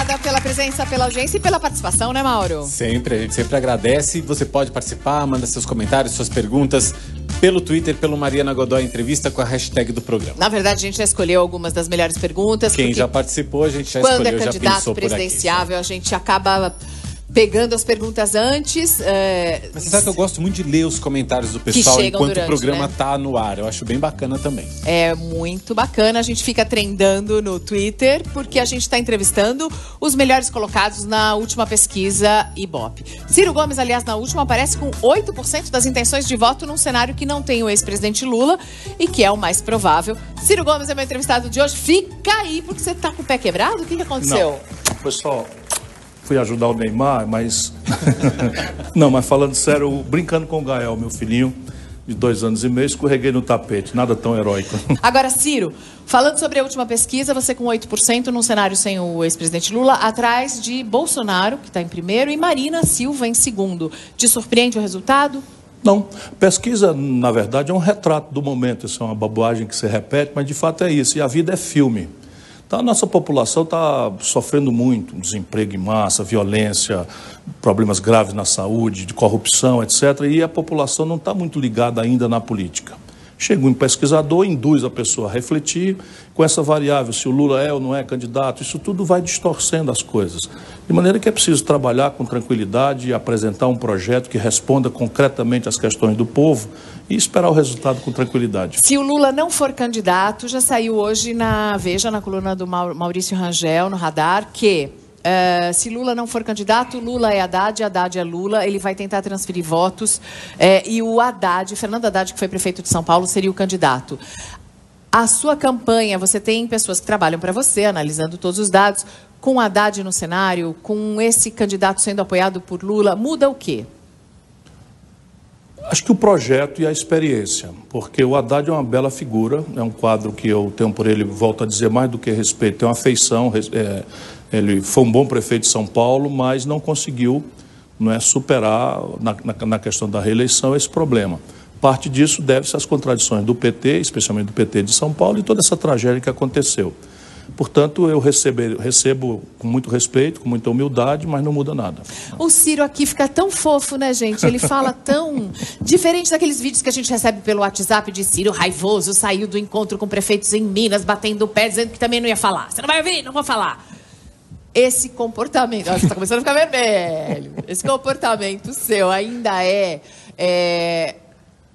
Obrigada pela presença, pela audiência e pela participação, né, Mauro? Sempre, a gente sempre agradece. Você pode participar, manda seus comentários, suas perguntas pelo Twitter, pelo Mariana Godoy Entrevista com a hashtag do programa. Na verdade, a gente já escolheu algumas das melhores perguntas. Quem já participou, a gente já quando é escolheu, Quando é candidato presidenciável, aqui, a gente acaba pegando as perguntas antes. É... Mas você sabe que eu gosto muito de ler os comentários do pessoal enquanto durante, o programa né? tá no ar. Eu acho bem bacana também. É muito bacana. A gente fica trendando no Twitter, porque a gente está entrevistando os melhores colocados na última pesquisa Ibope. Ciro Gomes, aliás, na última aparece com 8% das intenções de voto num cenário que não tem o ex-presidente Lula e que é o mais provável. Ciro Gomes é meu entrevistado de hoje. Fica aí, porque você tá com o pé quebrado? O que, que aconteceu? Não. Pessoal, fui ajudar o Neymar, mas. não, mas falando sério, brincando com o Gael, meu filhinho de dois anos e meio, escorreguei no tapete. Nada tão heróico. Agora, Ciro, falando sobre a última pesquisa, você com 8% num cenário sem o ex-presidente Lula, atrás de Bolsonaro, que está em primeiro, e Marina Silva em segundo. Te surpreende o resultado? Não. Pesquisa, na verdade, é um retrato do momento. Isso é uma babuagem que se repete, mas de fato é isso. E a vida é filme. Então, a nossa população está sofrendo muito, desemprego em massa, violência, problemas graves na saúde, de corrupção, etc. E a população não está muito ligada ainda na política. Chega um pesquisador, induz a pessoa a refletir com essa variável, se o Lula é ou não é candidato, isso tudo vai distorcendo as coisas. De maneira que é preciso trabalhar com tranquilidade e apresentar um projeto que responda concretamente às questões do povo e esperar o resultado com tranquilidade. Se o Lula não for candidato, já saiu hoje na Veja, na coluna do Maurício Rangel, no radar, que eh, se Lula não for candidato, Lula é Haddad, Haddad é Lula, ele vai tentar transferir votos. É, e o Haddad, Fernando Haddad, que foi prefeito de São Paulo, seria o candidato. A sua campanha, você tem pessoas que trabalham para você, analisando todos os dados. Com Haddad no cenário, com esse candidato sendo apoiado por Lula, muda o quê? Acho que o projeto e a experiência, porque o Haddad é uma bela figura, é um quadro que eu tenho por ele, volto a dizer, mais do que respeito, tem uma afeição. É, ele foi um bom prefeito de São Paulo, mas não conseguiu não é, superar, na, na, na questão da reeleição, esse problema. Parte disso deve-se às contradições do PT, especialmente do PT de São Paulo, e toda essa tragédia que aconteceu. Portanto, eu recebo, recebo com muito respeito, com muita humildade, mas não muda nada. O Ciro aqui fica tão fofo, né, gente? Ele fala tão diferente daqueles vídeos que a gente recebe pelo WhatsApp de Ciro raivoso, saiu do encontro com prefeitos em Minas, batendo o pé, dizendo que também não ia falar. Você não vai ouvir? Não vou falar esse comportamento, você está começando a ficar vermelho, esse comportamento seu ainda é, é,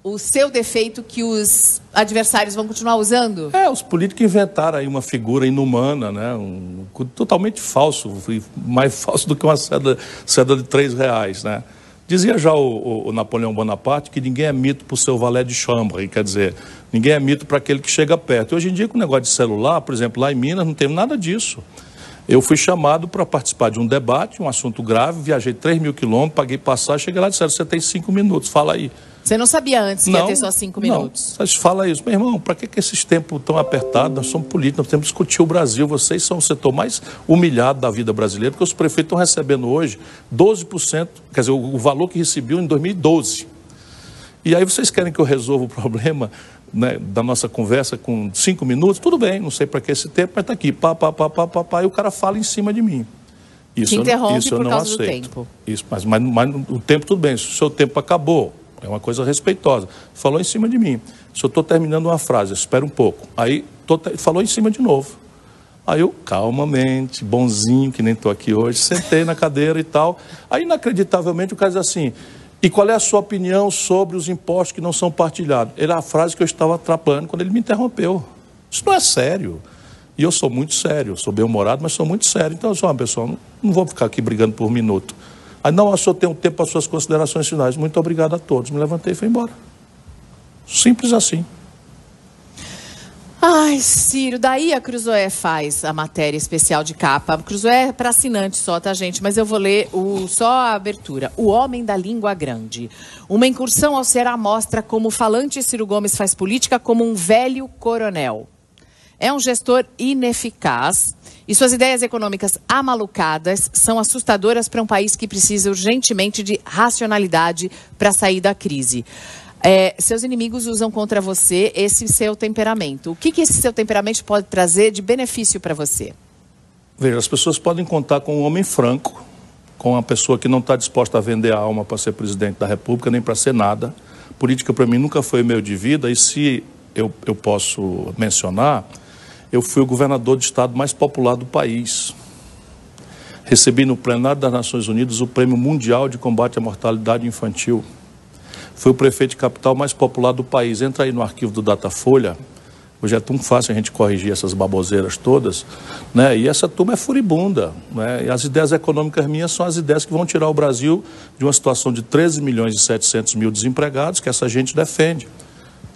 o seu defeito que os adversários vão continuar usando? É, os políticos inventaram aí uma figura inumana, né? Um, totalmente falso, mais falso do que uma cédula, de três reais, né? Dizia já o, o, o, Napoleão Bonaparte que ninguém é mito para o seu valé de chambre, quer dizer, ninguém é mito para aquele que chega perto. Hoje em dia, com o negócio de celular, por exemplo, lá em Minas, não tem nada disso. Eu fui chamado para participar de um debate, um assunto grave, viajei 3 mil quilômetros, paguei passagem, cheguei lá e disseram, você tem cinco minutos, fala aí. Você não sabia antes que não, ia ter só cinco minutos? Não. isso, meu irmão, para que, que esses tempos tão apertados? Nós somos políticos, nós temos que discutir o Brasil. Vocês são o setor mais humilhado da vida brasileira, porque os prefeitos estão recebendo hoje 12%, quer dizer, o valor que recebiam em 2012. E aí vocês querem que eu resolva o problema né, da nossa conversa com cinco minutos? Tudo bem, não sei para que esse tempo, mas está aqui, pá, pá, pá, pá, pá, pá, e o cara fala em cima de mim. Isso, Te interrompe eu, isso por eu não causa aceito. do tempo. Isso, mas, mas, mas o tempo tudo bem, se o seu tempo acabou, é uma coisa respeitosa. Falou em cima de mim. Se eu estou terminando uma frase, espera um pouco. Aí te... falou em cima de novo. Aí eu, calmamente, bonzinho, que nem estou aqui hoje, sentei na cadeira e tal. Aí, inacreditavelmente, o cara diz assim: e qual é a sua opinião sobre os impostos que não são partilhados? Era a frase que eu estava atrapalhando quando ele me interrompeu. Isso não é sério. E eu sou muito sério, sou bem-humorado, mas sou muito sério. Então, eu sou uma pessoa, não, não vou ficar aqui brigando por minuto. Aí ah, não achou tem um tempo para suas considerações finais. Muito obrigado a todos. Me levantei e fui embora. Simples assim. Ai, Ciro, daí a Cruzoé faz a matéria especial de capa. Cruzoé é para assinante só, tá, gente? Mas eu vou ler o, só a abertura. O Homem da Língua Grande. Uma incursão ao Ceará mostra como o falante Ciro Gomes faz política como um velho coronel é um gestor ineficaz e suas ideias econômicas amalucadas são assustadoras para um país que precisa urgentemente de racionalidade para sair da crise. É, seus inimigos usam contra você esse seu temperamento. O que, que esse seu temperamento pode trazer de benefício para você? Veja, as pessoas podem contar com um homem franco, com uma pessoa que não está disposta a vender a alma para ser presidente da República, nem para ser nada. Política, para mim, nunca foi meu de vida, e se eu, eu posso mencionar, eu fui o governador de estado mais popular do país. Recebi no plenário das Nações Unidas o Prêmio Mundial de Combate à Mortalidade Infantil. Fui o prefeito de capital mais popular do país. Entra aí no arquivo do Datafolha. Hoje é tão fácil a gente corrigir essas baboseiras todas, né? E essa turma é furibunda, né? E as ideias econômicas minhas são as ideias que vão tirar o Brasil de uma situação de 13 milhões e 700 mil desempregados que essa gente defende.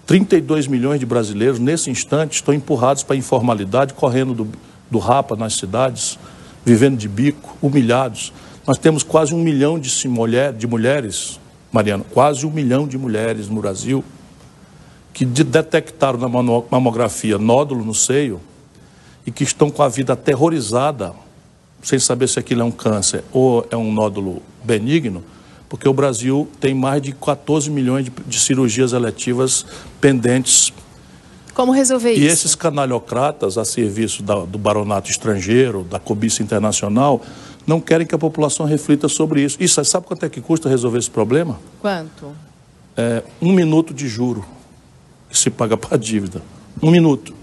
32 milhões de brasileiros, nesse instante, estão empurrados para a informalidade, correndo do, do rapa nas cidades, vivendo de bico, humilhados. Nós temos quase um milhão de, mulher, de mulheres, Mariana, quase um milhão de mulheres no Brasil que detectaram na mamografia nódulo no seio e que estão com a vida aterrorizada, sem saber se aquilo é um câncer ou é um nódulo benigno, porque o Brasil tem mais de 14 milhões de, de cirurgias eletivas pendentes. Como resolver e isso? E esses canalhocratas, a serviço da, do baronato estrangeiro, da cobiça internacional, não querem que a população reflita sobre isso. Isso, sabe quanto é que custa resolver esse problema? Quanto? É, um minuto de juro que se paga para a dívida. Um minuto.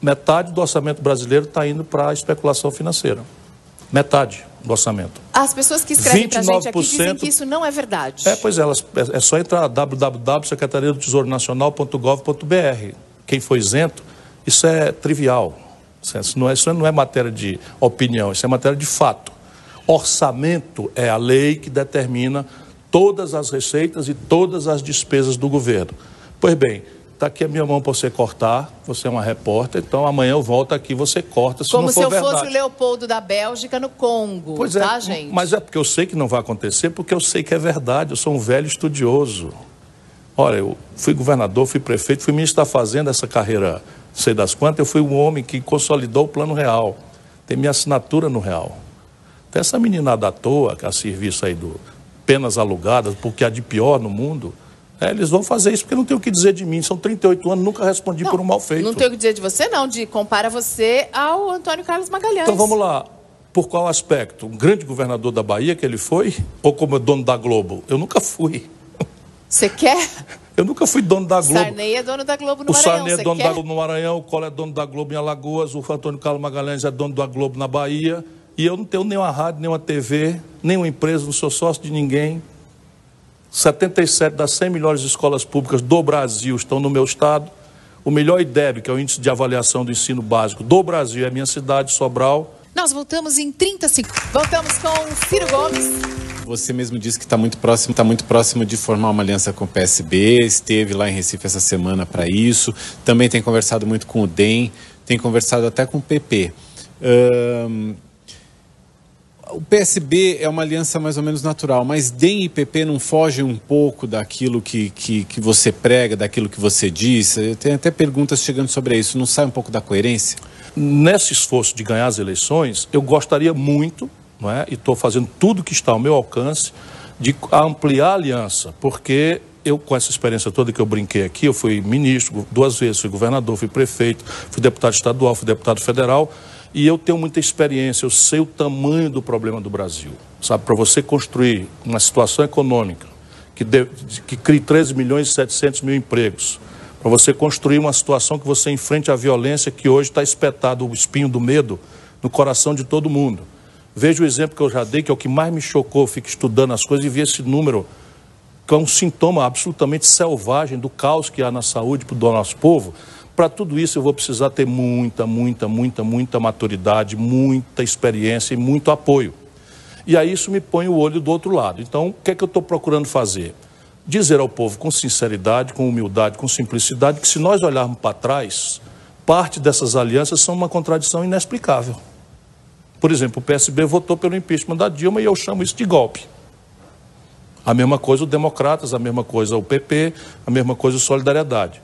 Metade do orçamento brasileiro está indo para a especulação financeira. Metade do orçamento. As pessoas que escrevem para a gente aqui dizem que isso não é verdade. É, pois é, elas, é, é só entrar wwwsecretariadotesouro Quem foi isento, isso é trivial. É, isso não é, isso não é matéria de opinião, isso é matéria de fato. Orçamento é a lei que determina todas as receitas e todas as despesas do governo. Pois bem, Está aqui a minha mão para você cortar. Você é uma repórter, então amanhã eu volto aqui você corta. Se Como não for se eu verdade. fosse o Leopoldo da Bélgica no Congo, pois é, tá, é, gente? Mas é porque eu sei que não vai acontecer, porque eu sei que é verdade. Eu sou um velho estudioso. Olha, eu fui governador, fui prefeito, fui ministro da Fazenda essa carreira, sei das quantas. Eu fui um homem que consolidou o Plano Real. Tem minha assinatura no Real. Até essa meninada à toa, que é a serviço aí do penas alugadas, porque há de pior no mundo é, eles vão fazer isso porque não tem o que dizer de mim. São 38 anos, nunca respondi não, por um mal feito. Não tem o que dizer de você, não. De compara você ao Antônio Carlos Magalhães. Então vamos lá. Por qual aspecto? Um grande governador da Bahia que ele foi? Ou como é dono da Globo? Eu nunca fui. Você quer? Eu nunca fui dono da Globo. Sarney é dono da Globo no o Maranhão. O Sarney é dono quer? da Globo no Maranhão, o Cole é dono da Globo em Alagoas, o Antônio Carlos Magalhães é dono da Globo na Bahia. E eu não tenho nenhuma rádio, nenhuma TV, nenhuma empresa, não sou sócio de ninguém. 77 das 100 melhores escolas públicas do Brasil estão no meu estado. O melhor IDEB, que é o Índice de Avaliação do Ensino Básico do Brasil, é a minha cidade, Sobral. Nós voltamos em 30 segundos. Voltamos com Ciro Gomes. Você mesmo disse que está muito próximo, está muito próximo de formar uma aliança com o PSB. Esteve lá em Recife essa semana para isso. Também tem conversado muito com o DEM, tem conversado até com o PP o PSB é uma aliança mais ou menos natural, mas DEM e PP não fogem um pouco daquilo que, que, que você prega, daquilo que você diz? Tem até perguntas chegando sobre isso. Não sai um pouco da coerência? Nesse esforço de ganhar as eleições, eu gostaria muito, não é? e estou fazendo tudo que está ao meu alcance, de ampliar a aliança, porque eu, com essa experiência toda que eu brinquei aqui, eu fui ministro duas vezes, fui governador, fui prefeito, fui deputado estadual, fui deputado federal e eu tenho muita experiência, eu sei o tamanho do problema do Brasil. Sabe, para você construir uma situação econômica que, de, que crie 13 milhões e 700 mil empregos, para você construir uma situação que você enfrente a violência que hoje está espetado o espinho do medo no coração de todo mundo. Veja o exemplo que eu já dei, que é o que mais me chocou, fico estudando as coisas e vi esse número, que é um sintoma absolutamente selvagem do caos que há na saúde do nosso povo, para tudo isso, eu vou precisar ter muita, muita, muita, muita maturidade, muita experiência e muito apoio. E aí isso me põe o olho do outro lado. Então, o que é que eu estou procurando fazer? Dizer ao povo com sinceridade, com humildade, com simplicidade, que se nós olharmos para trás, parte dessas alianças são uma contradição inexplicável. Por exemplo, o PSB votou pelo impeachment da Dilma e eu chamo isso de golpe. A mesma coisa o Democratas, a mesma coisa o PP, a mesma coisa o Solidariedade.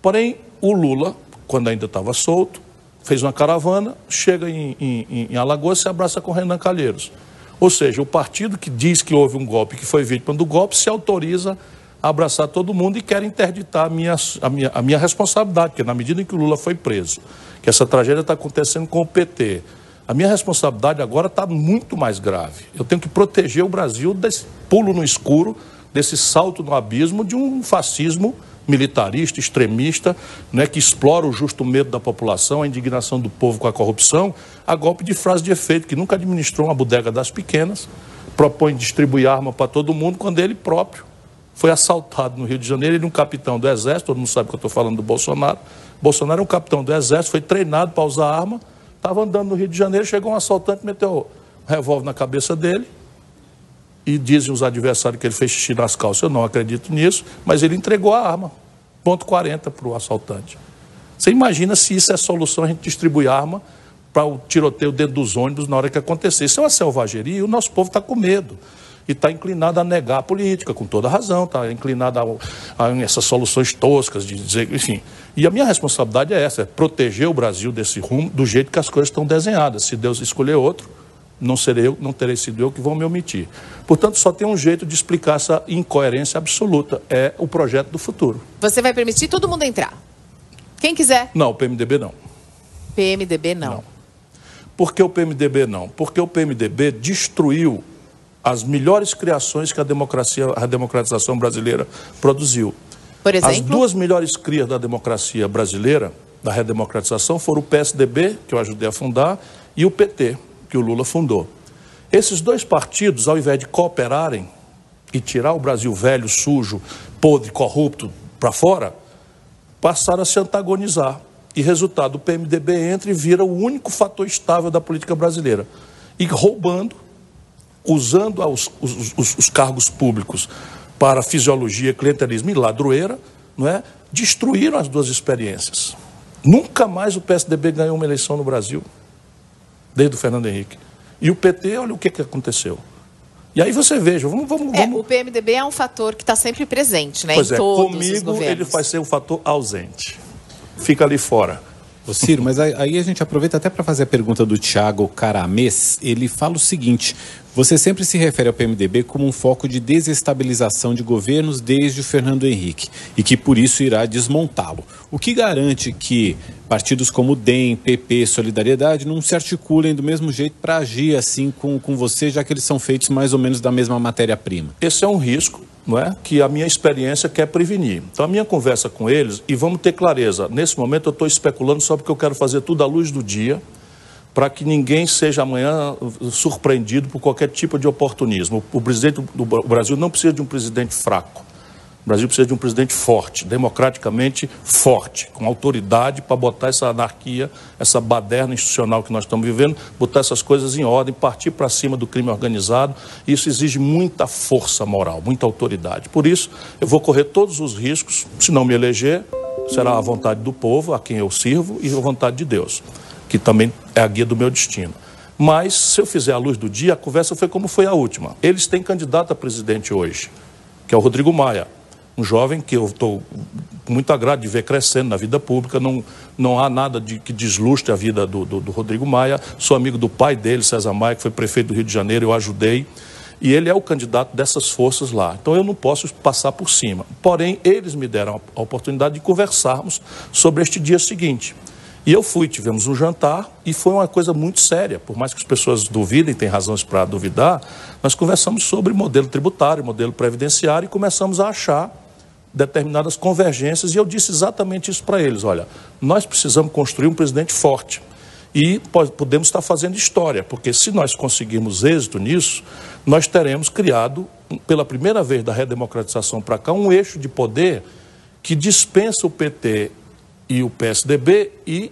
Porém, o Lula, quando ainda estava solto, fez uma caravana, chega em, em, em Alagoas e se abraça com Renan Calheiros. Ou seja, o partido que diz que houve um golpe, que foi vítima do golpe, se autoriza a abraçar todo mundo e quer interditar a minha, a minha, a minha responsabilidade, porque na medida em que o Lula foi preso, que essa tragédia está acontecendo com o PT, a minha responsabilidade agora está muito mais grave. Eu tenho que proteger o Brasil desse pulo no escuro, desse salto no abismo de um fascismo militarista, extremista, né, que explora o justo medo da população, a indignação do povo com a corrupção, a golpe de frase de efeito, que nunca administrou uma bodega das pequenas, propõe distribuir arma para todo mundo, quando ele próprio foi assaltado no Rio de Janeiro, ele é um capitão do Exército, todo mundo sabe que eu estou falando do Bolsonaro, Bolsonaro é um capitão do Exército, foi treinado para usar arma, estava andando no Rio de Janeiro, chegou um assaltante, meteu um revólver na cabeça dele, e dizem os adversários que ele fez xixi nas calças. Eu não acredito nisso, mas ele entregou a arma, ponto 40 para o assaltante. Você imagina se isso é solução, a gente distribui arma para o tiroteio dentro dos ônibus na hora que acontecer. Isso é uma selvageria e o nosso povo está com medo. E está inclinado a negar a política, com toda razão, está inclinado a, a, essas soluções toscas de dizer, enfim. E a minha responsabilidade é essa, é proteger o Brasil desse rumo, do jeito que as coisas estão desenhadas. Se Deus escolher outro, não serei eu, não terei sido eu que vou me omitir. Portanto, só tem um jeito de explicar essa incoerência absoluta. É o projeto do futuro. Você vai permitir todo mundo entrar? Quem quiser? Não, o PMDB não. PMDB não. não. Por que o PMDB não? Porque o PMDB destruiu as melhores criações que a democracia, a democratização brasileira produziu. Por exemplo? As duas melhores crias da democracia brasileira, da redemocratização, foram o PSDB, que eu ajudei a fundar, e o PT que o Lula fundou. Esses dois partidos, ao invés de cooperarem e tirar o Brasil velho, sujo, podre, corrupto para fora, passaram a se antagonizar. E resultado, o PMDB entra e vira o único fator estável da política brasileira. E roubando, usando os, os, os, os cargos públicos para fisiologia, clientelismo e ladroeira, não é? destruíram as duas experiências. Nunca mais o PSDB ganhou uma eleição no Brasil desde o Fernando Henrique. E o PT, olha o que, que aconteceu. E aí você veja, vamos, vamos, é, O PMDB é um fator que está sempre presente, né? Pois em é, comigo ele vai ser um fator ausente. Fica ali fora. Ô Ciro, mas aí a gente aproveita até para fazer a pergunta do Tiago Caramês. Ele fala o seguinte: você sempre se refere ao PMDB como um foco de desestabilização de governos desde o Fernando Henrique e que por isso irá desmontá-lo. O que garante que partidos como DEM, PP, Solidariedade não se articulem do mesmo jeito para agir assim com, com você, já que eles são feitos mais ou menos da mesma matéria-prima? Esse é um risco não é? que a minha experiência quer prevenir. Então, a minha conversa com eles, e vamos ter clareza, nesse momento eu estou especulando só porque eu quero fazer tudo à luz do dia para que ninguém seja amanhã uh, surpreendido por qualquer tipo de oportunismo. O presidente do Brasil não precisa de um presidente fraco. O Brasil precisa de um presidente forte, democraticamente forte, com autoridade para botar essa anarquia, essa baderna institucional que nós estamos vivendo, botar essas coisas em ordem, partir para cima do crime organizado. Isso exige muita força moral, muita autoridade. Por isso, eu vou correr todos os riscos, se não me eleger, será a vontade do povo, a quem eu sirvo, e a vontade de Deus que também é a guia do meu destino. Mas, se eu fizer a luz do dia, a conversa foi como foi a última. Eles têm candidato a presidente hoje, que é o Rodrigo Maia, um jovem que eu estou muito agrado de ver crescendo na vida pública. Não, não há nada de, que deslustre a vida do, do, do Rodrigo Maia. Sou amigo do pai dele, César Maia, que foi prefeito do Rio de Janeiro, eu ajudei. E ele é o candidato dessas forças lá. Então eu não posso passar por cima. Porém, eles me deram a oportunidade de conversarmos sobre este dia seguinte. E eu fui, tivemos um jantar e foi uma coisa muito séria. Por mais que as pessoas duvidem, têm razões para duvidar, nós conversamos sobre modelo tributário, modelo previdenciário e começamos a achar determinadas convergências. E eu disse exatamente isso para eles: olha, nós precisamos construir um presidente forte. E podemos estar fazendo história, porque se nós conseguirmos êxito nisso, nós teremos criado, pela primeira vez da redemocratização para cá, um eixo de poder que dispensa o PT e o PSDB e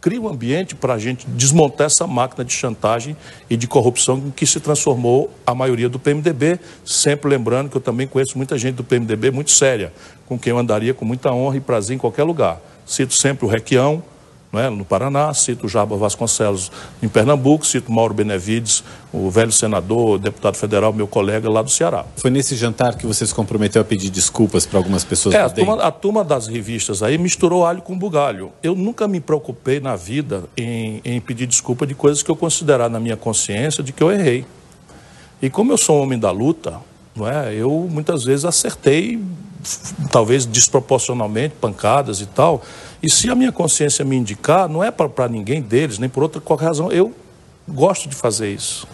cria um ambiente para a gente desmontar essa máquina de chantagem e de corrupção em que se transformou a maioria do PMDB, sempre lembrando que eu também conheço muita gente do PMDB muito séria, com quem eu andaria com muita honra e prazer em qualquer lugar. Cito sempre o Requião, é? no Paraná, cito Jaba Vasconcelos em Pernambuco, cito Mauro Benevides, o velho senador, deputado federal, meu colega lá do Ceará. Foi nesse jantar que você se comprometeu a pedir desculpas para algumas pessoas? É, a turma, a turma, das revistas aí misturou alho com bugalho. Eu nunca me preocupei na vida em, em pedir desculpa de coisas que eu considerar na minha consciência de que eu errei. E como eu sou um homem da luta, não é? eu muitas vezes acertei talvez desproporcionalmente, pancadas e tal. E se a minha consciência me indicar, não é para ninguém deles, nem por outra qualquer razão, eu gosto de fazer isso.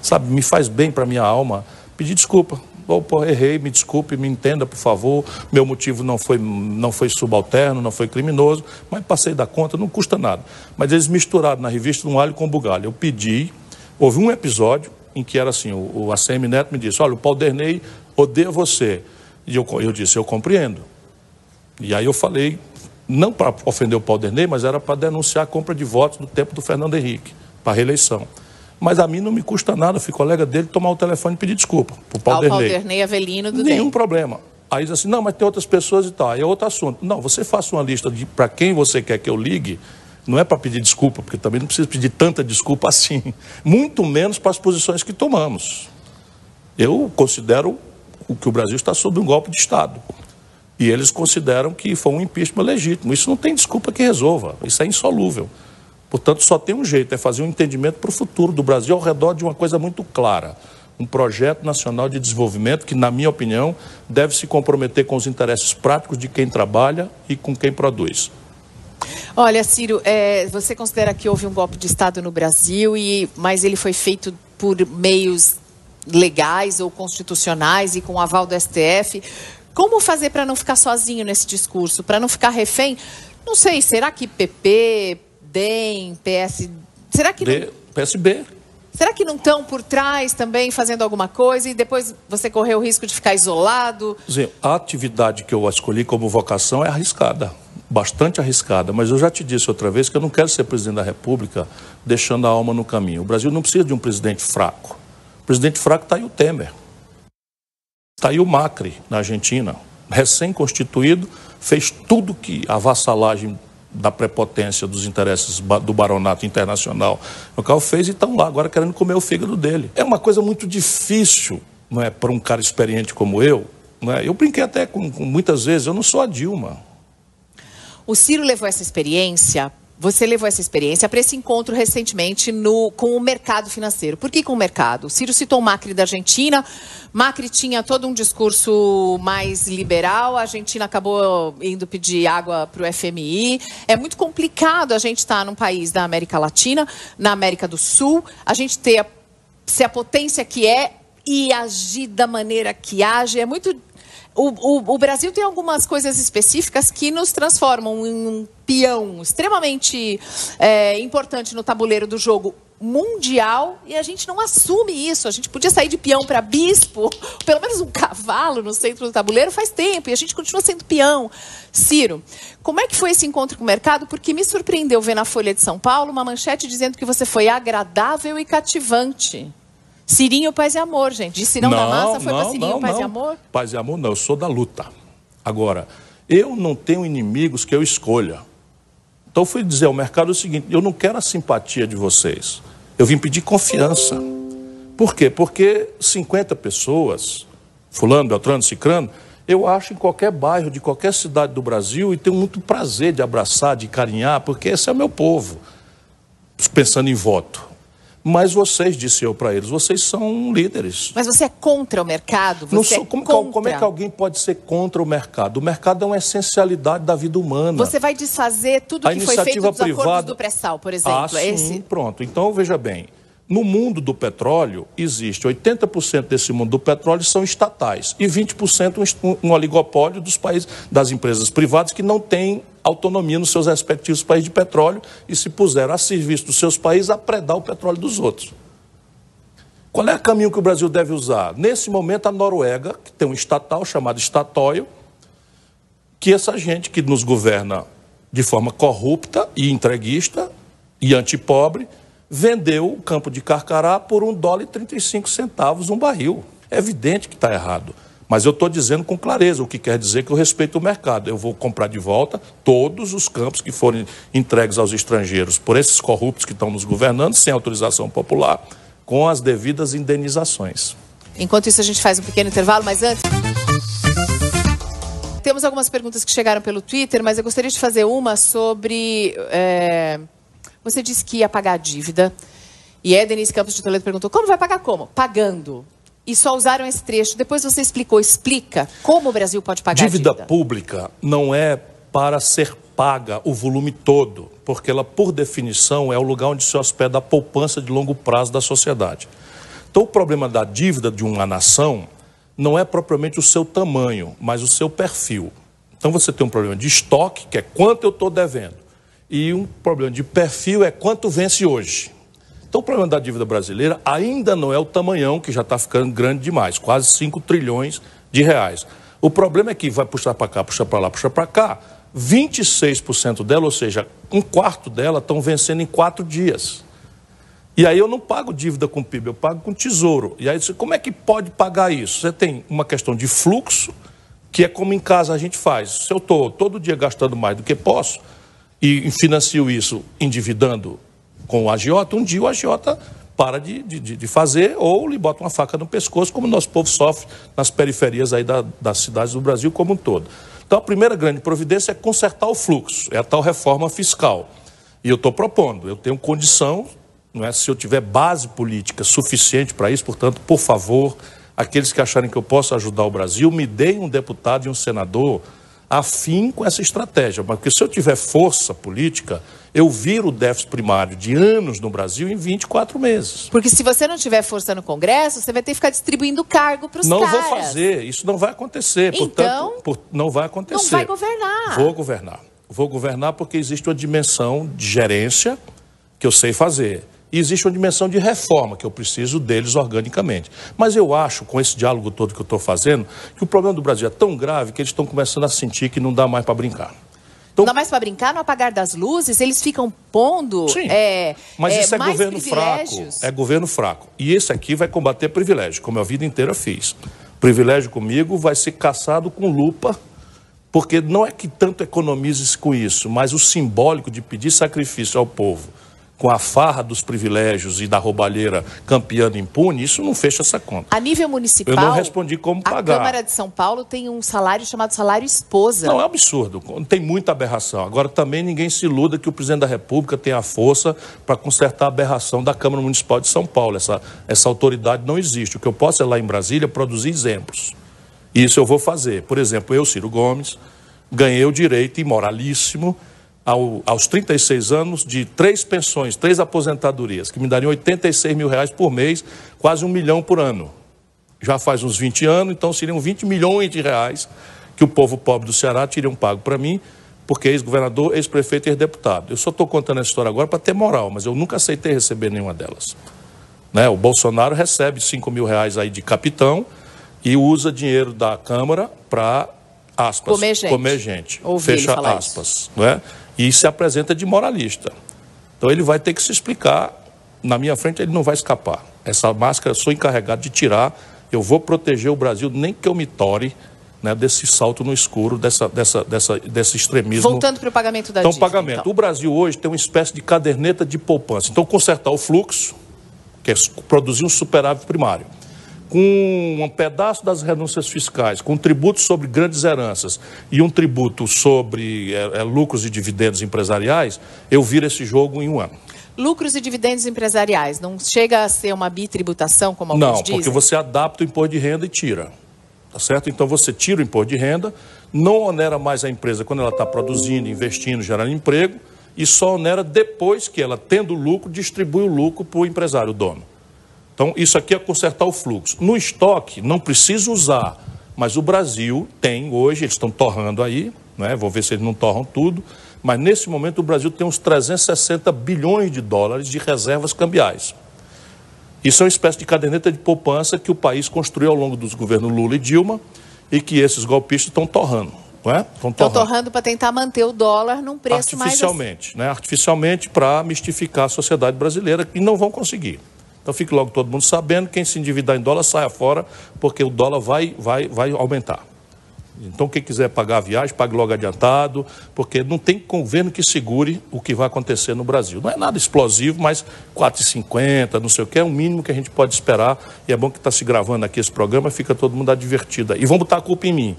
Sabe, me faz bem para minha alma pedir desculpa. Oh, pô, errei, me desculpe, me entenda, por favor. Meu motivo não foi, não foi subalterno, não foi criminoso, mas passei da conta, não custa nada. Mas eles misturaram na revista um alho com bugalho. Eu pedi, houve um episódio em que era assim, o, o ACM Neto me disse, olha, o paul derney odeia você. E eu, eu disse, eu compreendo. E aí eu falei, não para ofender o Paulo mas era para denunciar a compra de votos do tempo do Fernando Henrique, para reeleição. Mas a mim não me custa nada, fui colega dele, tomar o telefone e pedir desculpa para o Paulo Paulo é Avelino do Nenhum DEM. problema. Aí diz assim, não, mas tem outras pessoas e tal. Aí é outro assunto. Não, você faça uma lista de para quem você quer que eu ligue, não é para pedir desculpa, porque também não precisa pedir tanta desculpa assim. Muito menos para as posições que tomamos. Eu considero que o Brasil está sob um golpe de Estado. E eles consideram que foi um impeachment legítimo. Isso não tem desculpa que resolva, isso é insolúvel. Portanto, só tem um jeito, é fazer um entendimento para o futuro do Brasil ao redor de uma coisa muito clara. Um projeto nacional de desenvolvimento que, na minha opinião, deve se comprometer com os interesses práticos de quem trabalha e com quem produz. Olha, Ciro, é, você considera que houve um golpe de Estado no Brasil, e mas ele foi feito por meios legais ou constitucionais e com o aval do STF. Como fazer para não ficar sozinho nesse discurso, para não ficar refém? Não sei, será que PP, DEM, PS. Será que. D, não... PSB. Será que não estão por trás também fazendo alguma coisa e depois você correu o risco de ficar isolado? a atividade que eu escolhi como vocação é arriscada, bastante arriscada, mas eu já te disse outra vez que eu não quero ser presidente da República deixando a alma no caminho. O Brasil não precisa de um presidente fraco presidente fraco está aí o Temer. Está aí o Macri, na Argentina. Recém-constituído, fez tudo que a vassalagem da prepotência dos interesses do baronato internacional o Cal fez e estão lá agora querendo comer o fígado dele. É uma coisa muito difícil não é, para um cara experiente como eu. Não é? Eu brinquei até com, com muitas vezes, eu não sou a Dilma. O Ciro levou essa experiência você levou essa experiência para esse encontro recentemente no, com o mercado financeiro. Por que com o mercado? O Ciro citou o Macri da Argentina. Macri tinha todo um discurso mais liberal. A Argentina acabou indo pedir água para o FMI. É muito complicado a gente estar tá num país da América Latina, na América do Sul, a gente ter a, ser a potência que é e agir da maneira que age. É muito o, o, o, Brasil tem algumas coisas específicas que nos transformam em um peão extremamente é, importante no tabuleiro do jogo mundial e a gente não assume isso. A gente podia sair de peão para bispo, pelo menos um cavalo no centro do tabuleiro faz tempo e a gente continua sendo peão. Ciro, como é que foi esse encontro com o mercado? Porque me surpreendeu ver na Folha de São Paulo uma manchete dizendo que você foi agradável e cativante. Cirinho Paz e Amor, gente. De não, da Massa foi para Cirinho não, Paz não. e Amor? Paz e Amor não, eu sou da luta. Agora, eu não tenho inimigos que eu escolha. Então eu fui dizer ao mercado o seguinte: eu não quero a simpatia de vocês. Eu vim pedir confiança. Por quê? Porque 50 pessoas, fulano, beltrano, cicrano, eu acho em qualquer bairro, de qualquer cidade do Brasil, e tenho muito prazer de abraçar, de carinhar, porque esse é o meu povo. Pensando em voto. Mas vocês, disse eu para eles, vocês são líderes. Mas você é contra o mercado? Você sou, é como, é contra... como, é que alguém pode ser contra o mercado? O mercado é uma essencialidade da vida humana. Você vai desfazer tudo a que foi feito dos privada... acordos do pré-sal, por exemplo? Ah, é sim, pronto. Então, veja bem, no mundo do petróleo, existe 80% desse mundo do petróleo são estatais e 20% um oligopólio dos países, das empresas privadas que não têm autonomia nos seus respectivos países de petróleo e se puseram a serviço dos seus países a predar o petróleo dos outros. Qual é o caminho que o Brasil deve usar? Nesse momento, a Noruega, que tem um estatal chamado Statoil, que essa gente que nos governa de forma corrupta e entreguista e antipobre, pobre vendeu o campo de Carcará por um dólar e 35 centavos um barril. É evidente que está errado. Mas eu estou dizendo com clareza, o que quer dizer que eu respeito o mercado. Eu vou comprar de volta todos os campos que forem entregues aos estrangeiros por esses corruptos que estão nos governando, sem autorização popular, com as devidas indenizações. Enquanto isso, a gente faz um pequeno intervalo, mas antes. Temos algumas perguntas que chegaram pelo Twitter, mas eu gostaria de fazer uma sobre. É você disse que ia pagar a dívida. E é, Denise Campos de Toledo perguntou: como vai pagar como? Pagando. E só usaram esse trecho. Depois você explicou, explica como o Brasil pode pagar dívida. Dívida pública não é para ser paga o volume todo, porque ela, por definição, é o lugar onde se hospeda a poupança de longo prazo da sociedade. Então, o problema da dívida de uma nação não é propriamente o seu tamanho, mas o seu perfil. Então, você tem um problema de estoque, que é quanto eu estou devendo e um problema de perfil é quanto vence hoje. Então, o problema da dívida brasileira ainda não é o tamanhão, que já está ficando grande demais, quase 5 trilhões de reais. O problema é que vai puxar para cá, puxar para lá, puxar para cá. 26% dela, ou seja, um quarto dela, estão vencendo em quatro dias. E aí eu não pago dívida com PIB, eu pago com tesouro. E aí você, como é que pode pagar isso? Você tem uma questão de fluxo, que é como em casa a gente faz. Se eu estou todo dia gastando mais do que posso, e financiou isso endividando com o agiota, um dia o agiota para de, de, de, fazer ou lhe bota uma faca no pescoço, como o nosso povo sofre nas periferias aí da, das cidades do Brasil como um todo. Então, a primeira grande providência é consertar o fluxo, é a tal reforma fiscal. E eu estou propondo, eu tenho condição, não é, se eu tiver base política suficiente para isso, portanto, por favor, aqueles que acharem que eu posso ajudar o Brasil, me deem um deputado e um senador afim com essa estratégia. Porque se eu tiver força política, eu viro o déficit primário de anos no Brasil em 24 meses. Porque se você não tiver força no Congresso, você vai ter que ficar distribuindo cargo para os caras. Não vou fazer, isso não vai acontecer. Então, Portanto, por, não vai acontecer. Não vai governar. Vou governar. Vou governar porque existe uma dimensão de gerência que eu sei fazer. E existe uma dimensão de reforma, que eu preciso deles organicamente. Mas eu acho, com esse diálogo todo que eu estou fazendo, que o problema do Brasil é tão grave que eles estão começando a sentir que não dá mais para brincar. Então, não dá mais para brincar, no apagar das luzes, eles ficam pondo. Sim, é, mas é, isso é, governo fraco. É governo fraco. E esse aqui vai combater privilégio, como a vida inteira fiz. Privilégio comigo vai ser caçado com lupa porque não é que tanto economize com isso, mas o simbólico de pedir sacrifício ao povo com a farra dos privilégios e da roubalheira campeando impune, isso não fecha essa conta. A nível municipal. Eu não respondi como pagar. A Câmara de São Paulo tem um salário chamado salário esposa. Não, é um absurdo. Tem muita aberração. Agora, também ninguém se iluda que o presidente da República tem a força para consertar a aberração da Câmara Municipal de São Paulo. Essa, essa autoridade não existe. O que eu posso é lá em Brasília produzir exemplos. E isso eu vou fazer. Por exemplo, eu, Ciro Gomes, ganhei o direito imoralíssimo ao, aos 36 anos de três pensões, três aposentadorias, que me dariam 86 mil reais por mês, quase um milhão por ano. Já faz uns 20 anos, então seriam 20 milhões de reais que o povo pobre do Ceará um pago para mim, porque ex-governador, ex-prefeito e ex-deputado. Eu só estou contando essa história agora para ter moral, mas eu nunca aceitei receber nenhuma delas. Né? O Bolsonaro recebe 5 mil reais aí de capitão e usa dinheiro da Câmara para, aspas, comer gente. Comer gente fecha aspas. Né? e se apresenta de moralista. Então ele vai ter que se explicar. Na minha frente ele não vai escapar. Essa máscara eu sou encarregado de tirar. Eu vou proteger o Brasil, nem que eu me tore né, desse salto no escuro, dessa, dessa, dessa, desse extremismo. Voltando para o pagamento da então, dívida. Pagamento. Então, O Brasil hoje tem uma espécie de caderneta de poupança. Então, consertar o fluxo, que é produzir um superávit primário com um pedaço das renúncias fiscais, com um tributo sobre grandes heranças e um tributo sobre é, é, lucros e dividendos empresariais, eu viro esse jogo em um ano. Lucros e dividendos empresariais, não chega a ser uma bitributação, como alguns não, dizem? Não, porque você adapta o imposto de renda e tira, tá certo? Então você tira o imposto de renda, não onera mais a empresa quando ela está produzindo, investindo, gerando emprego, e só onera depois que ela, tendo lucro, distribui o lucro para o empresário, o dono. Então, isso aqui é consertar o fluxo. No estoque, não precisa usar, mas o Brasil tem hoje, eles estão torrando aí, né? vou ver se eles não torram tudo, mas nesse momento o Brasil tem uns 360 bilhões de dólares de reservas cambiais. Isso é uma espécie de caderneta de poupança que o país construiu ao longo dos governos Lula e Dilma e que esses golpistas estão torrando. Não é? Estão torrando, torrando para tentar manter o dólar num preço Artificialmente, mais... Artificialmente, né? Artificialmente para mistificar a sociedade brasileira, e não vão conseguir. Então fique logo todo mundo sabendo, quem se endividar em dólar saia fora, porque o dólar vai, vai, vai aumentar. Então, quem quiser pagar a viagem, pague logo adiantado, porque não tem governo que segure o que vai acontecer no Brasil. Não é nada explosivo, mas 4,50, não sei o que, é o mínimo que a gente pode esperar. E é bom que está se gravando aqui esse programa, fica todo mundo advertido. E vamos botar a culpa em mim.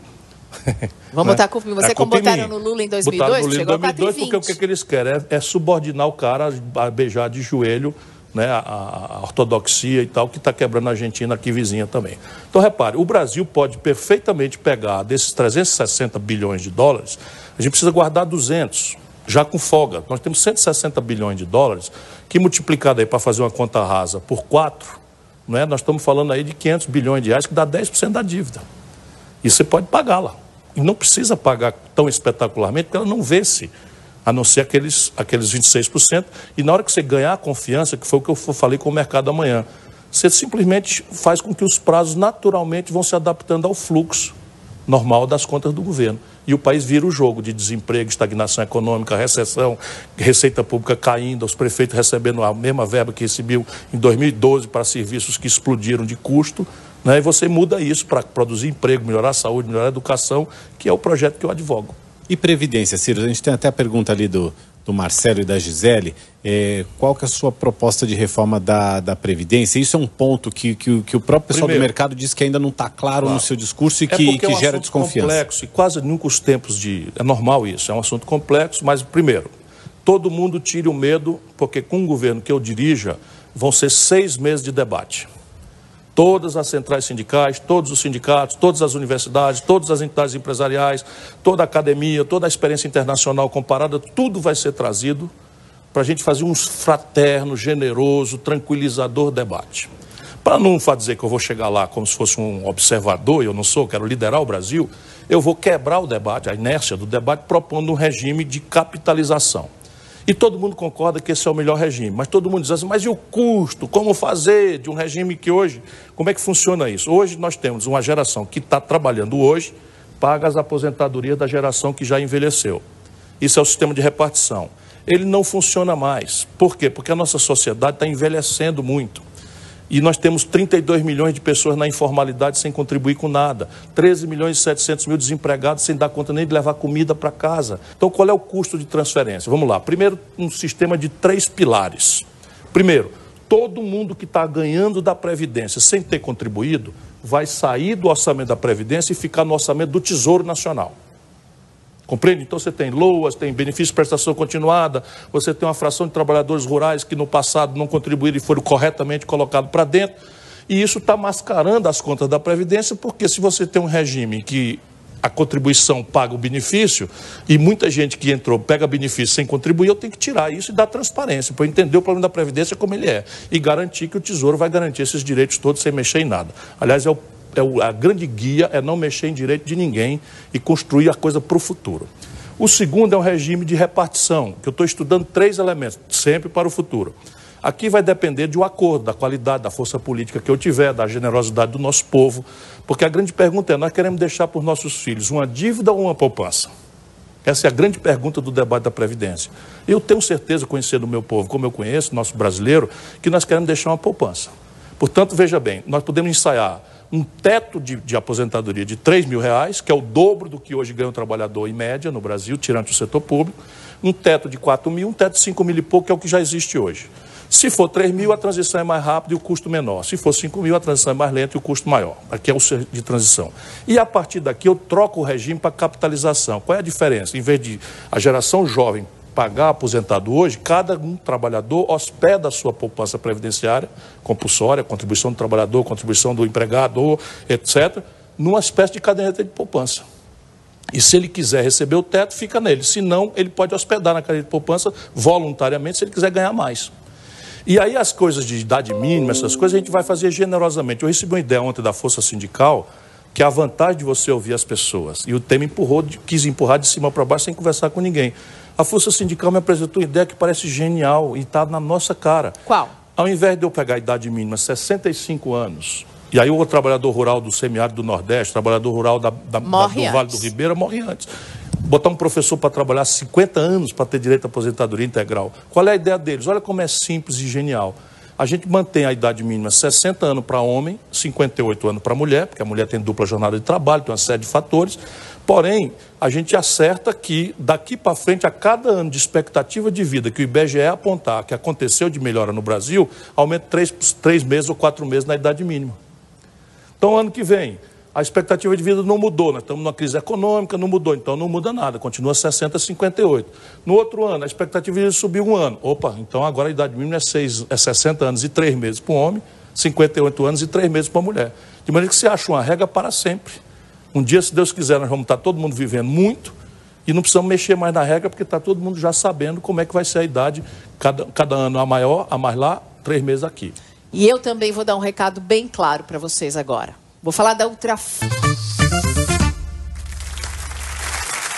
Vamos botar a culpa em você, é como botaram no Lula em 2002, botaram no Lula em 2002 porque o que, é que eles querem é, é subordinar o cara a beijar de joelho né, a, a ortodoxia e tal, que está quebrando a Argentina aqui vizinha também. Então, repare, o Brasil pode perfeitamente pegar desses 360 bilhões de dólares, a gente precisa guardar 200, já com folga. Nós temos 160 bilhões de dólares, que multiplicado aí para fazer uma conta rasa por 4, né, nós estamos falando aí de 500 bilhões de reais, que dá 10% da dívida. E você pode pagá-la. E não precisa pagar tão espetacularmente, porque ela não vê-se a não ser aqueles, aqueles 26%. E na hora que você ganhar a confiança, que foi o que eu falei com o mercado amanhã, você simplesmente faz com que os prazos naturalmente vão se adaptando ao fluxo normal das contas do governo. E o país vira o jogo de desemprego, estagnação econômica, recessão, receita pública caindo, os prefeitos recebendo a mesma verba que recebeu em 2012 para serviços que explodiram de custo. Né? E você muda isso para produzir emprego, melhorar a saúde, melhorar a educação, que é o projeto que eu advogo. E previdência, Ciro? A gente tem até a pergunta ali do, do Marcelo e da Gisele. É, qual que é a sua proposta de reforma da, da Previdência? Isso é um ponto que, que, que o próprio pessoal Primeiro, do mercado diz que ainda não está claro, claro, no seu discurso e é que, que é um gera desconfiança. complexo e quase nunca os tempos de... É normal isso, é um assunto complexo, mas primeiro, todo mundo tire o medo, porque com o governo que eu dirija, vão ser seis meses de debate todas as centrais sindicais, todos os sindicatos, todas as universidades, todas as entidades empresariais, toda a academia, toda a experiência internacional comparada, tudo vai ser trazido para a gente fazer um fraterno, generoso, tranquilizador debate. Para não dizer que eu vou chegar lá como se fosse um observador, eu não sou, quero liderar o Brasil, eu vou quebrar o debate, a inércia do debate, propondo um regime de capitalização. E todo mundo concorda que esse é o melhor regime. Mas todo mundo diz assim, mas e o custo? Como fazer de um regime que hoje. Como é que funciona isso? Hoje nós temos uma geração que está trabalhando hoje, paga as aposentadorias da geração que já envelheceu. Isso é o sistema de repartição. Ele não funciona mais. Por quê? Porque a nossa sociedade está envelhecendo muito. E nós temos 32 milhões de pessoas na informalidade sem contribuir com nada. 13 milhões e 700 mil desempregados sem dar conta nem de levar comida para casa. Então, qual é o custo de transferência? Vamos lá. Primeiro, um sistema de três pilares. Primeiro, todo mundo que está ganhando da Previdência sem ter contribuído vai sair do orçamento da Previdência e ficar no orçamento do Tesouro Nacional. Compreende? Então você tem LOAS, tem benefício de prestação continuada, você tem uma fração de trabalhadores rurais que no passado não contribuíram e foram corretamente colocados para dentro. E isso está mascarando as contas da Previdência, porque se você tem um regime que a contribuição paga o benefício, e muita gente que entrou pega benefício sem contribuir, eu tenho que tirar isso e dar transparência, para entender o problema da Previdência como ele é, e garantir que o Tesouro vai garantir esses direitos todos sem mexer em nada. Aliás, é o é a grande guia é não mexer em direito de ninguém e construir a coisa para o futuro. O segundo é um regime de repartição, que eu estou estudando três elementos, sempre para o futuro. Aqui vai depender de um acordo, da qualidade, da força política que eu tiver, da generosidade do nosso povo, porque a grande pergunta é: nós queremos deixar para os nossos filhos uma dívida ou uma poupança? Essa é a grande pergunta do debate da Previdência. Eu tenho certeza, conhecendo o meu povo, como eu conheço, nosso brasileiro, que nós queremos deixar uma poupança. Portanto, veja bem, nós podemos ensaiar um teto de, de aposentadoria de 3 mil reais, que é o dobro do que hoje ganha o trabalhador em média no Brasil, tirando o setor público, um teto de 4 mil, um teto de 5 mil e pouco, que é o que já existe hoje. Se for 3 mil, a transição é mais rápida e o custo menor. Se for 5 mil, a transição é mais lenta e o custo maior. Aqui é o de transição. E a partir daqui eu troco o regime para capitalização. Qual é a diferença? Em vez de a geração jovem pagar aposentado hoje, cada um trabalhador hospeda a sua poupança previdenciária compulsória, contribuição do trabalhador, contribuição do empregador, etc., numa espécie de caderneta de poupança. E se ele quiser receber o teto, fica nele. Se não, ele pode hospedar na caderneta de poupança voluntariamente se ele quiser ganhar mais. E aí as coisas de idade mínima, essas coisas, a gente vai fazer generosamente. Eu recebi uma ideia ontem da Força Sindical que a vantagem de você ouvir as pessoas. E o tema empurrou, quis empurrar de cima para baixo sem conversar com ninguém. A Força Sindical me apresentou uma ideia que parece genial e está na nossa cara. Qual? Ao invés de eu pegar a idade mínima, 65 anos, e aí o trabalhador rural do semiárido do Nordeste, trabalhador rural da, da, da do Vale do Ribeira, morre antes. Botar um professor para trabalhar 50 anos para ter direito à aposentadoria integral. Qual é a ideia deles? Olha como é simples e genial. A gente mantém a idade mínima 60 anos para homem, 58 anos para mulher, porque a mulher tem dupla jornada de trabalho, tem uma série de fatores. Porém, a gente acerta que daqui para frente, a cada ano de expectativa de vida que o IBGE apontar que aconteceu de melhora no Brasil, aumenta três, três meses ou quatro meses na idade mínima. Então, ano que vem, a expectativa de vida não mudou, nós estamos numa crise econômica, não mudou, então não muda nada, continua 60, 58. No outro ano, a expectativa de vida subiu um ano. Opa, então agora a idade mínima é, seis, é 60 anos e 3 meses para o homem, 58 anos e 3 meses para a mulher. De maneira que se acha uma regra para sempre. Um dia, se Deus quiser, nós vamos estar todo mundo vivendo muito e não precisamos mexer mais na regra, porque está todo mundo já sabendo como é que vai ser a idade, cada, cada ano a maior, a mais lá, três meses aqui. E eu também vou dar um recado bem claro para vocês agora. Vou falar da Ultra.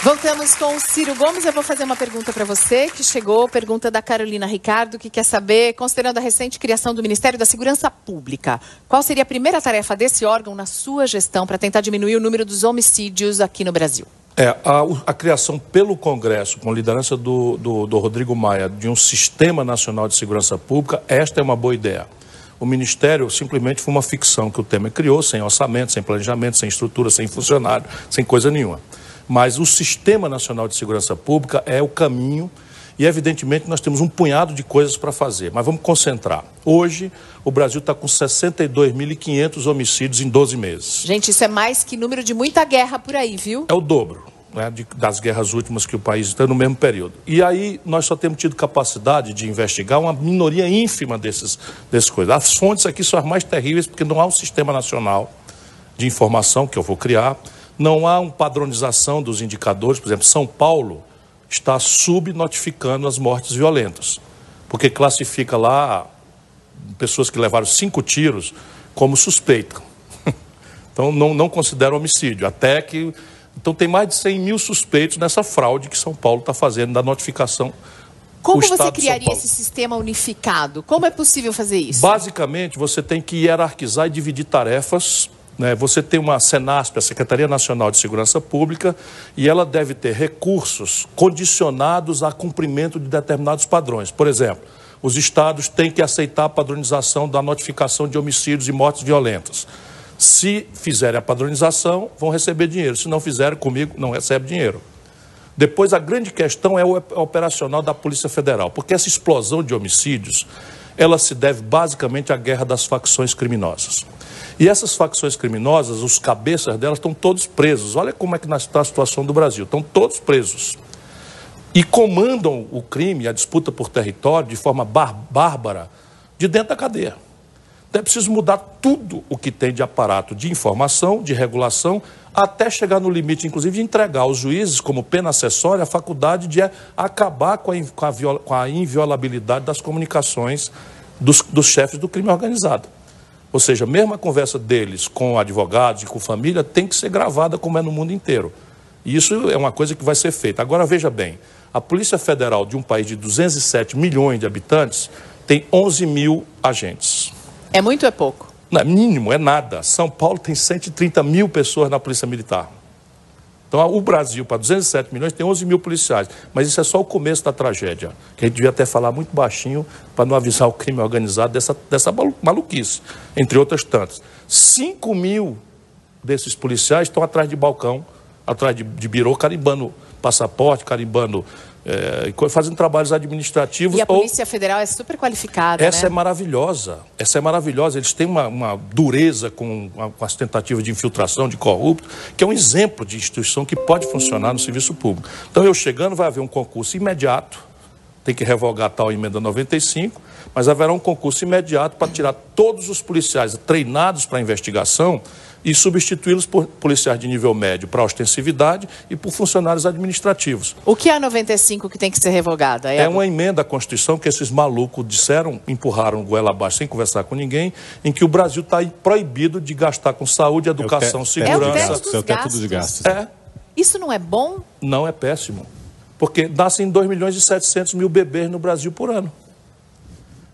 Voltamos com o Ciro Gomes. Eu vou fazer uma pergunta para você que chegou. Pergunta da Carolina Ricardo, que quer saber, considerando a recente criação do Ministério da Segurança Pública, qual seria a primeira tarefa desse órgão na sua gestão para tentar diminuir o número dos homicídios aqui no Brasil? É, a, a, criação pelo Congresso, com liderança do, do, do Rodrigo Maia, de um Sistema Nacional de Segurança Pública, esta é uma boa ideia o Ministério simplesmente foi uma ficção que o Temer criou, sem orçamento, sem planejamento, sem estrutura, sem funcionário, sem coisa nenhuma. Mas o Sistema Nacional de Segurança Pública é o caminho e, evidentemente, nós temos um punhado de coisas para fazer, mas vamos concentrar. Hoje, o Brasil está com 62.500 homicídios em 12 meses. Gente, isso é mais que número de muita guerra por aí, viu? É o dobro né, de, das guerras últimas que o país está no mesmo período. E aí nós só temos tido capacidade de investigar uma minoria ínfima desses, desses coisas. As fontes aqui são as mais terríveis porque não há um sistema nacional de informação que eu vou criar, não há uma padronização dos indicadores. Por exemplo, São Paulo está subnotificando as mortes violentas, porque classifica lá pessoas que levaram cinco tiros como suspeita. Então, não, não considera homicídio, até que então tem mais de 100 mil suspeitos nessa fraude que São Paulo está fazendo da notificação. Como você criaria esse sistema unificado? Como é possível fazer isso? Basicamente, você tem que hierarquizar e dividir tarefas. Né? Você tem uma SENASP, a Secretaria Nacional de Segurança Pública, e ela deve ter recursos condicionados a cumprimento de determinados padrões. Por exemplo, os estados têm que aceitar a padronização da notificação de homicídios e mortes violentas. Se fizerem a padronização, vão receber dinheiro. Se não fizerem, comigo não recebe dinheiro. Depois, a grande questão é, é o operacional da Polícia Federal, porque essa explosão de homicídios, ela se deve basicamente à guerra das facções criminosas. E essas facções criminosas, os cabeças delas estão todos presos. Olha como é que está a situação do Brasil. Estão todos presos. E comandam o crime, a disputa por território, de forma bárbara, de dentro da cadeia. Então é preciso mudar tudo o que tem de aparato de informação, de regulação, até chegar no limite, inclusive, de entregar aos juízes, como pena acessória, a faculdade de acabar com a, com a, viola, com a inviolabilidade das comunicações dos, dos chefes do crime organizado. Ou seja, mesmo a conversa deles com advogados e com família tem que ser gravada, como é no mundo inteiro. E isso é uma coisa que vai ser feita. Agora, veja bem: a Polícia Federal de um país de 207 milhões de habitantes tem 11 mil agentes. É muito ou é pouco? Não, é mínimo, é nada. São Paulo tem 130 mil pessoas na Polícia Militar. Então, o Brasil, para 207 milhões, tem 11 mil policiais. Mas isso é só o começo da tragédia, que a gente devia até falar muito baixinho para não avisar o crime organizado dessa, dessa maluquice, entre outras tantas. 5 mil desses policiais estão atrás de balcão, atrás de, de birô, carimbando passaporte, carimbando é, fazendo trabalhos administrativos. E a Polícia ou... Federal é super qualificada. Essa né? é maravilhosa. Essa é maravilhosa. Eles têm uma, uma dureza com, com as tentativas de infiltração de corrupto, que é um exemplo de instituição que pode funcionar no serviço público. Então, eu chegando, vai haver um concurso imediato, tem que revogar a tal emenda 95, mas haverá um concurso imediato para tirar todos os policiais treinados para investigação e substituí-los por policiais de nível médio para ostensividade e por funcionários administrativos. O que é a 95 que tem que ser revogada? É, é uma emenda à Constituição que esses malucos disseram, empurraram goela abaixo sem conversar com ninguém, em que o Brasil está proibido de gastar com saúde, educação, é o é segurança. É o teto, é o teto dos gastos. É. Isso não é bom? Não, é péssimo. Porque nascem 2 milhões e 700 mil bebês no Brasil por ano.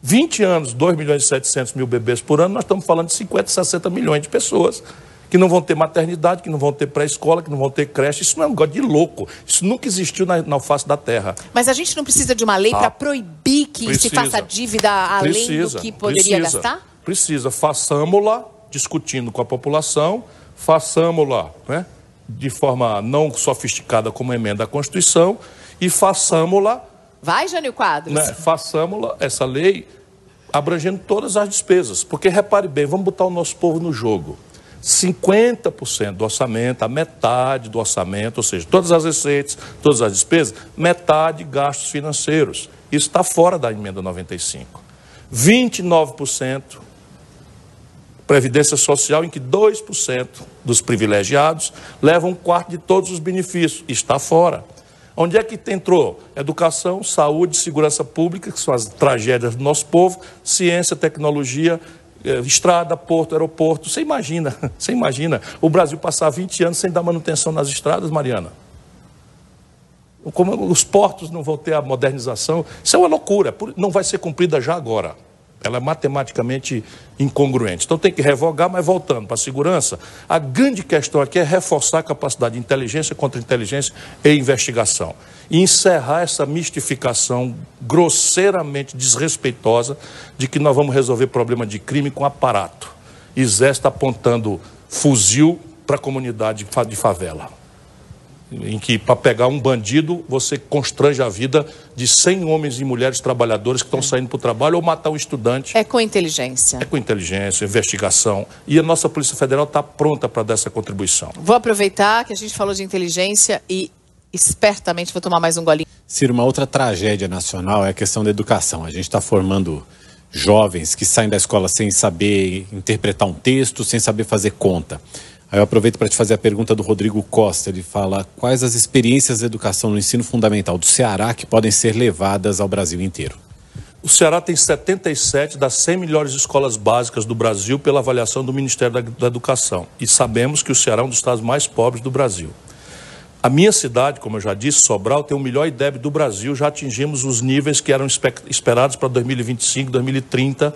20 anos, 2 milhões e 700 mil bebês por ano, nós estamos falando de 50, 60 milhões de pessoas que não vão ter maternidade, que não vão ter pré-escola, que não vão ter creche. Isso não é um negócio de louco. Isso nunca existiu na, na face da Terra. Mas a gente não precisa de uma lei para ah, proibir que precisa, se faça dívida além precisa, do que poderia precisa, gastar? Precisa. Façamos-la discutindo com a população, façamos-la né, de forma não sofisticada como emenda à Constituição e façamos-la Vai, Jânio Quadros? Né, façamos essa lei abrangendo todas as despesas. Porque, repare bem, vamos botar o nosso povo no jogo. 50% do orçamento, a metade do orçamento, ou seja, todas as receitas, todas as despesas, metade gastos financeiros. Isso está fora da emenda 95. 29% previdência social, em que 2% dos privilegiados levam um quarto de todos os benefícios. Está fora. Onde é que entrou? Educação, saúde, segurança pública, que são as tragédias do nosso povo, ciência, tecnologia, eh, estrada, porto, aeroporto. Você imagina, você imagina o Brasil passar 20 anos sem dar manutenção nas estradas, Mariana? Como os portos não vão ter a modernização, isso é uma loucura, não vai ser cumprida já agora. Ela é matematicamente incongruente. Então tem que revogar, mas voltando para a segurança, a grande questão aqui é reforçar a capacidade de inteligência contra inteligência e investigação. E encerrar essa mistificação grosseiramente desrespeitosa de que nós vamos resolver problema de crime com aparato. Exército apontando fuzil para a comunidade de favela em que para pegar um bandido você constrange a vida de 100 homens e mulheres trabalhadores que estão é. saindo para o trabalho ou matar um estudante. É com inteligência. É com inteligência, investigação. E a nossa Polícia Federal está pronta para dar essa contribuição. Vou aproveitar que a gente falou de inteligência e espertamente vou tomar mais um golinho. Ciro, uma outra tragédia nacional é a questão da educação. A gente está formando jovens que saem da escola sem saber interpretar um texto, sem saber fazer conta. Aí eu aproveito para te fazer a pergunta do Rodrigo Costa. Ele fala: quais as experiências de educação no ensino fundamental do Ceará que podem ser levadas ao Brasil inteiro? O Ceará tem 77 das 100 melhores escolas básicas do Brasil pela avaliação do Ministério da Educação. E sabemos que o Ceará é um dos estados mais pobres do Brasil. A minha cidade, como eu já disse, Sobral, tem o melhor IDEB do Brasil. Já atingimos os níveis que eram esperados para 2025, 2030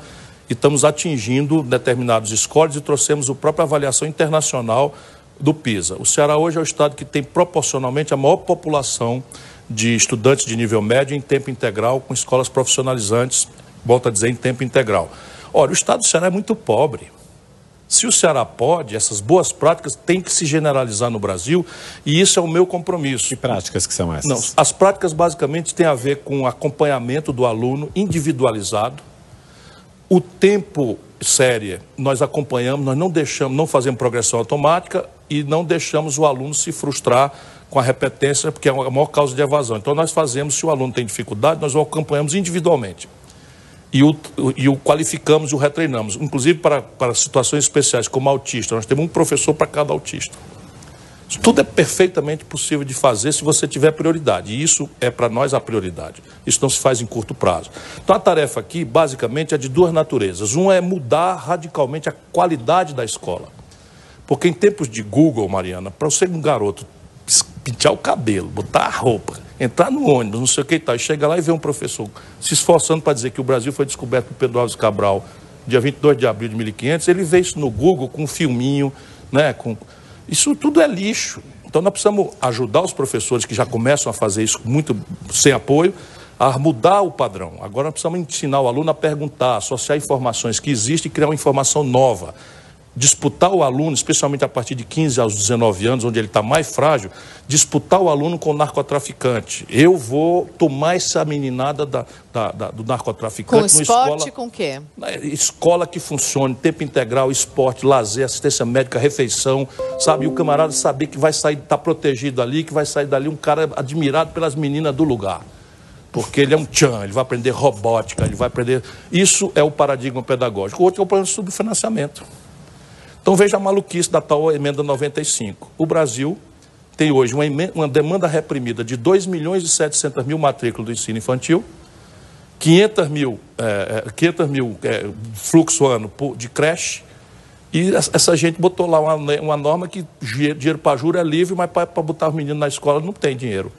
e estamos atingindo determinados scores e trouxemos a própria avaliação internacional do PISA. O Ceará hoje é o estado que tem proporcionalmente a maior população de estudantes de nível médio em tempo integral, com escolas profissionalizantes, volto a dizer, em tempo integral. Olha, o estado do Ceará é muito pobre. Se o Ceará pode, essas boas práticas têm que se generalizar no Brasil e isso é o meu compromisso. Que práticas que são essas? Não, as práticas basicamente têm a ver com acompanhamento do aluno individualizado, o tempo séria nós acompanhamos, nós não deixamos, não fazemos progressão automática e não deixamos o aluno se frustrar com a repetência, porque é, é a maior causa de evasão. Então, nós fazemos, se o aluno tem dificuldade, nós o acompanhamos individualmente. E o, e o qualificamos e o retreinamos. Inclusive, para, para situações especiais, como autista, nós temos um professor para cada autista. Isso tudo é perfeitamente possível de fazer se você tiver prioridade. E isso é para nós a prioridade. Isso não se faz em curto prazo. Então a tarefa aqui, basicamente, é de duas naturezas. Uma é mudar radicalmente a qualidade da escola. Porque em tempos de Google, Mariana, para você um garoto pintar o cabelo, botar a roupa, entrar no ônibus, não sei o que e tal, e chega lá e vê um professor se esforçando para dizer que o Brasil foi descoberto por Pedro Alves Cabral dia 22 de abril de 1500, ele vê isso no Google com um filminho, né, com isso tudo é lixo. Então nós precisamos ajudar os professores que já começam a fazer isso muito sem apoio a mudar o padrão. Agora nós precisamos ensinar o aluno a perguntar, associar informações que existem e criar uma informação nova disputar o aluno, especialmente a partir de 15 aos 19 anos, onde ele está mais frágil, disputar o aluno com o narcotraficante. Eu vou tomar essa meninada da, da, da, do narcotraficante. Com esporte, escola, com o quê? Escola que funcione, tempo integral, esporte, lazer, assistência médica, refeição, sabe? E o camarada saber que vai sair, está protegido ali, que vai sair dali um cara admirado pelas meninas do lugar porque ele é um tchan, ele vai aprender robótica, ele vai aprender. Isso é o paradigma pedagógico. O outro é o plano de subfinanciamento. Então veja a maluquice da tal emenda 95. O Brasil tem hoje uma, uma demanda reprimida de 2 milhões e 700 mil matrículas do ensino infantil, 500 mil, é, 500 é, mil é, fluxo ano de creche, e essa gente botou lá uma, uma norma que dinheiro para juro é livre, mas para botar os meninos na escola não tem dinheiro.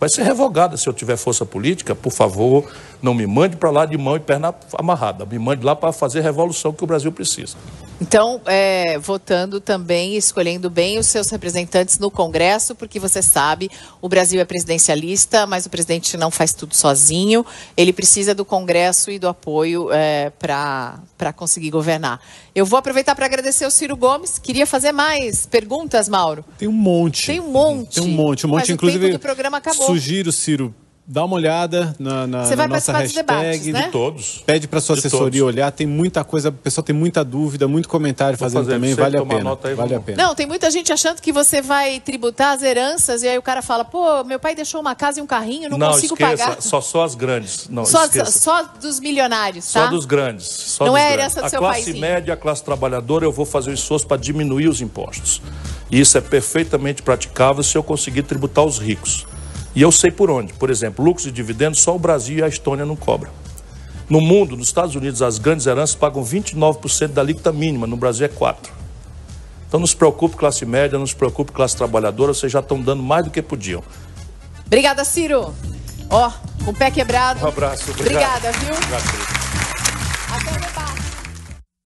Vai ser revogada se eu tiver força política, por favor, não me mande para lá de mão e perna amarrada, me mande lá para fazer a revolução que o Brasil precisa. Então, é, votando também, escolhendo bem os seus representantes no Congresso, porque você sabe, o Brasil é presidencialista, mas o presidente não faz tudo sozinho. Ele precisa do Congresso e do apoio é, para conseguir governar. Eu vou aproveitar para agradecer o Ciro Gomes. Queria fazer mais perguntas, Mauro. Tem um monte. Tem um monte. Tem um monte. Um monte, mas inclusive. O tempo do programa acabou. Sugiro, Ciro, dá uma olhada na, na, Você vai nossa hashtag. Debates, né? De todos. Pede para sua de assessoria todos. olhar, tem muita coisa, o pessoal tem muita dúvida, muito comentário fazendo também, vale a pena. Aí, vale a pena. Não, tem muita gente achando que você vai tributar as heranças e aí o cara fala: "Pô, meu pai deixou uma casa e um carrinho, não, não consigo esqueça, pagar". Só só as grandes, não, só, só dos milionários, tá? Só dos grandes, só Não dos é herança grandes. do seu pai. A classe paizinho. média, a classe trabalhadora, eu vou fazer esforço para diminuir os impostos. E isso é perfeitamente praticável se eu conseguir tributar os ricos. E eu sei por onde. Por exemplo, lucros e dividendos, só o Brasil e a Estônia não cobram. No mundo, nos Estados Unidos, as grandes heranças pagam 29% da alíquota mínima, no Brasil é 4%. Então não se preocupe classe média, não se preocupe classe trabalhadora, vocês já estão dando mais do que podiam. Obrigada, Ciro. Ó, oh, com o pé quebrado. Um abraço. Obrigado. Obrigada, viu? Obrigado.